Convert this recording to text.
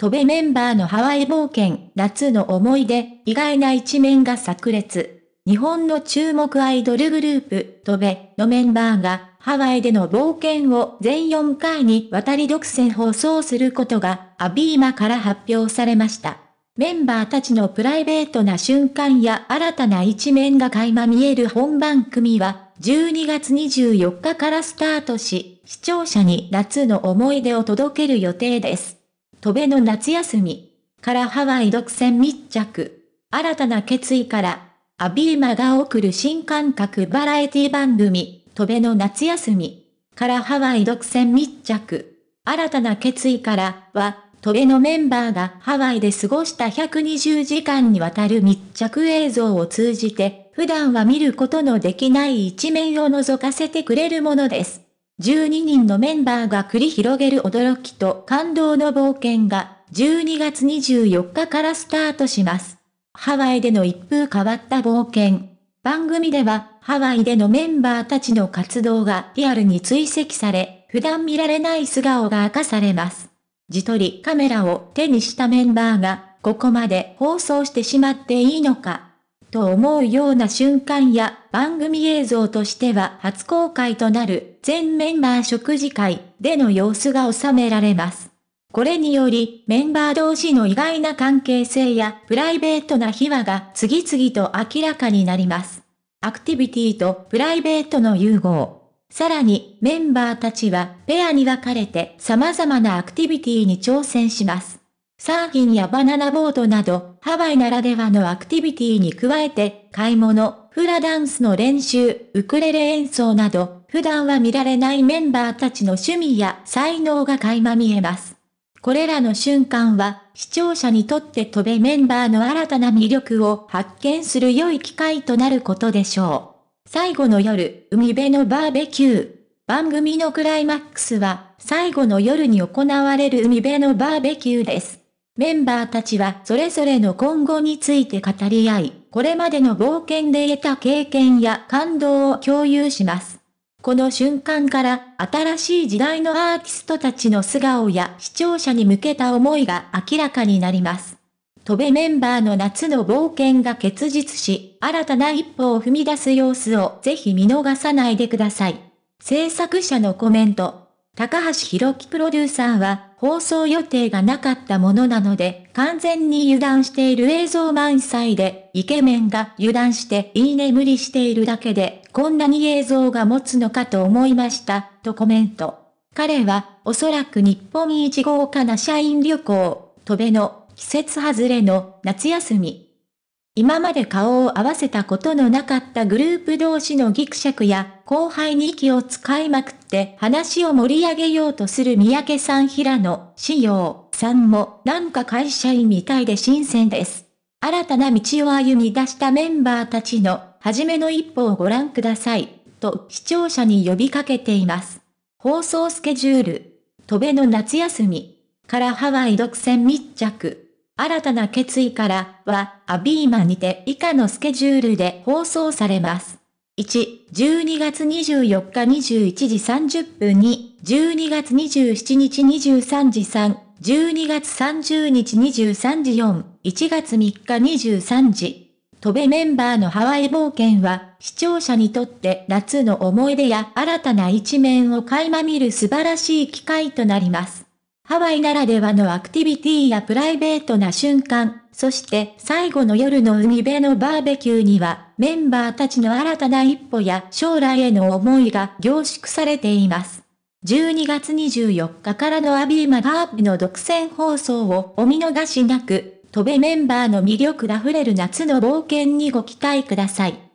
飛べメンバーのハワイ冒険、夏の思い出、意外な一面が炸裂。日本の注目アイドルグループ、飛べのメンバーが、ハワイでの冒険を全4回にわたり独占放送することが、アビーマから発表されました。メンバーたちのプライベートな瞬間や新たな一面が垣間見える本番組は、12月24日からスタートし、視聴者に夏の思い出を届ける予定です。戸辺の夏休みからハワイ独占密着。新たな決意から、アビーマが送る新感覚バラエティ番組、戸辺の夏休みからハワイ独占密着。新たな決意からは、戸辺のメンバーがハワイで過ごした120時間にわたる密着映像を通じて、普段は見ることのできない一面を覗かせてくれるものです。12人のメンバーが繰り広げる驚きと感動の冒険が12月24日からスタートします。ハワイでの一風変わった冒険。番組ではハワイでのメンバーたちの活動がリアルに追跡され、普段見られない素顔が明かされます。自撮りカメラを手にしたメンバーがここまで放送してしまっていいのかと思うような瞬間や番組映像としては初公開となる全メンバー食事会での様子が収められます。これにより、メンバー同士の意外な関係性やプライベートな秘話が次々と明らかになります。アクティビティとプライベートの融合。さらに、メンバーたちはペアに分かれて様々なアクティビティに挑戦します。サーフィンやバナナボードなど、ハワイならではのアクティビティに加えて、買い物、フラダンスの練習、ウクレレ演奏など、普段は見られないメンバーたちの趣味や才能が垣間見えます。これらの瞬間は、視聴者にとって飛べメンバーの新たな魅力を発見する良い機会となることでしょう。最後の夜、海辺のバーベキュー。番組のクライマックスは、最後の夜に行われる海辺のバーベキューです。メンバーたちはそれぞれの今後について語り合い、これまでの冒険で得た経験や感動を共有します。この瞬間から新しい時代のアーティストたちの素顔や視聴者に向けた思いが明らかになります。戸部メンバーの夏の冒険が結実し、新たな一歩を踏み出す様子をぜひ見逃さないでください。制作者のコメント。高橋博樹プロデューサーは、放送予定がなかったものなので、完全に油断している映像満載で、イケメンが油断していい眠りしているだけで、こんなに映像が持つのかと思いました、とコメント。彼は、おそらく日本一豪華な社員旅行、戸辺の季節外れの夏休み。今まで顔を合わせたことのなかったグループ同士のギクシャクや、後輩に息を使いまくって話を盛り上げようとする三宅さん平野、志陽さんも、なんか会社員みたいで新鮮です。新たな道を歩み出したメンバーたちの、初めの一歩をご覧ください、と視聴者に呼びかけています。放送スケジュール、戸辺の夏休み、からハワイ独占密着。新たな決意からは、アビーマにて以下のスケジュールで放送されます。1、12月24日21時30分に、12月27日23時3、12月30日23時4、1月3日23時。飛べメンバーのハワイ冒険は、視聴者にとって夏の思い出や新たな一面を垣間見る素晴らしい機会となります。ハワイならではのアクティビティやプライベートな瞬間、そして最後の夜の海辺のバーベキューには、メンバーたちの新たな一歩や将来への思いが凝縮されています。12月24日からのアビーマバーブの独占放送をお見逃しなく、飛べメンバーの魅力溢れる夏の冒険にご期待ください。